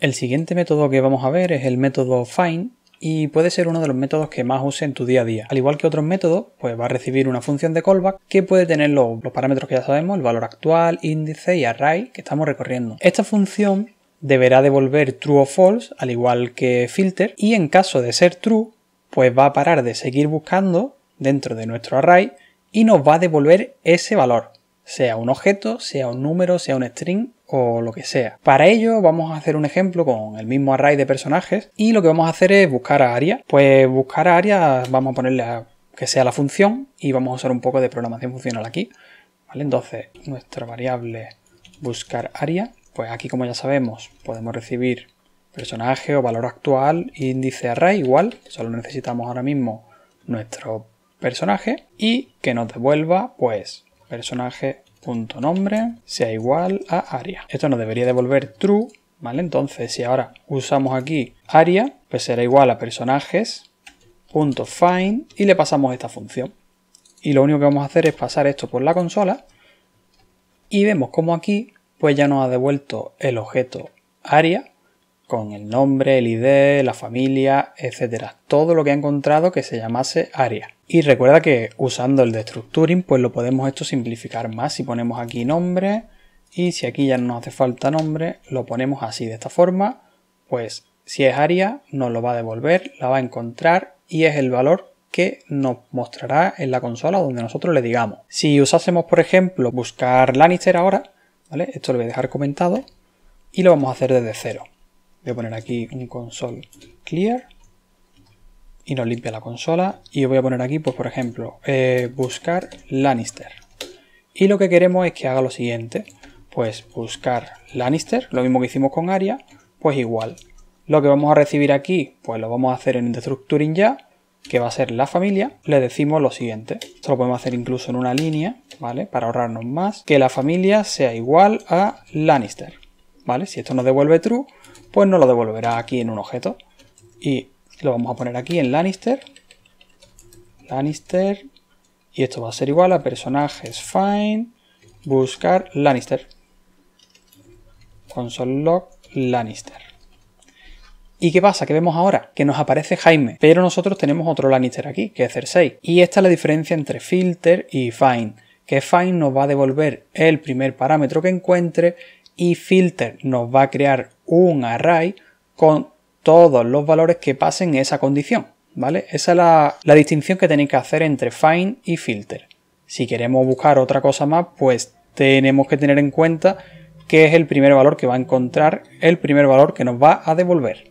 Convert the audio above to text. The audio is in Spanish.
El siguiente método que vamos a ver es el método find y puede ser uno de los métodos que más use en tu día a día. Al igual que otros métodos, pues va a recibir una función de callback que puede tener los, los parámetros que ya sabemos, el valor actual, índice y array que estamos recorriendo. Esta función deberá devolver true o false, al igual que filter, y en caso de ser true, pues va a parar de seguir buscando dentro de nuestro array y nos va a devolver ese valor sea un objeto, sea un número, sea un string o lo que sea. Para ello vamos a hacer un ejemplo con el mismo array de personajes y lo que vamos a hacer es buscar a Aria. Pues buscar a Aria vamos a ponerle que sea la función y vamos a usar un poco de programación funcional aquí. ¿Vale? Entonces nuestra variable buscar Aria, pues aquí como ya sabemos podemos recibir personaje o valor actual, índice array igual, solo necesitamos ahora mismo nuestro personaje y que nos devuelva pues personaje.nombre sea igual a aria, Esto nos debería devolver true, ¿vale? Entonces, si ahora usamos aquí aria pues será igual a personajes.find y le pasamos esta función. Y lo único que vamos a hacer es pasar esto por la consola y vemos como aquí pues ya nos ha devuelto el objeto aria, con el nombre, el ID, la familia, etcétera, todo lo que ha encontrado que se llamase área. Y recuerda que usando el destructuring pues lo podemos esto simplificar más si ponemos aquí nombre y si aquí ya no nos hace falta nombre lo ponemos así de esta forma pues si es área nos lo va a devolver, la va a encontrar y es el valor que nos mostrará en la consola donde nosotros le digamos. Si usásemos por ejemplo buscar Lannister ahora, ¿vale? esto lo voy a dejar comentado y lo vamos a hacer desde cero voy a poner aquí un console clear y nos limpia la consola y voy a poner aquí pues por ejemplo eh, buscar Lannister y lo que queremos es que haga lo siguiente pues buscar Lannister lo mismo que hicimos con Aria pues igual lo que vamos a recibir aquí pues lo vamos a hacer en Destructuring ya que va a ser la familia, le decimos lo siguiente. Esto lo podemos hacer incluso en una línea, ¿vale? Para ahorrarnos más. Que la familia sea igual a Lannister, ¿vale? Si esto nos devuelve true, pues nos lo devolverá aquí en un objeto. Y lo vamos a poner aquí en Lannister. Lannister. Y esto va a ser igual a personajes find buscar Lannister. Console.log Lannister. ¿Y qué pasa? ¿Qué vemos ahora? Que nos aparece Jaime, pero nosotros tenemos otro Lannister aquí, que es Cersei. Y esta es la diferencia entre filter y find, que find nos va a devolver el primer parámetro que encuentre y filter nos va a crear un array con todos los valores que pasen esa condición. ¿Vale? Esa es la, la distinción que tenéis que hacer entre find y filter. Si queremos buscar otra cosa más, pues tenemos que tener en cuenta que es el primer valor que va a encontrar, el primer valor que nos va a devolver.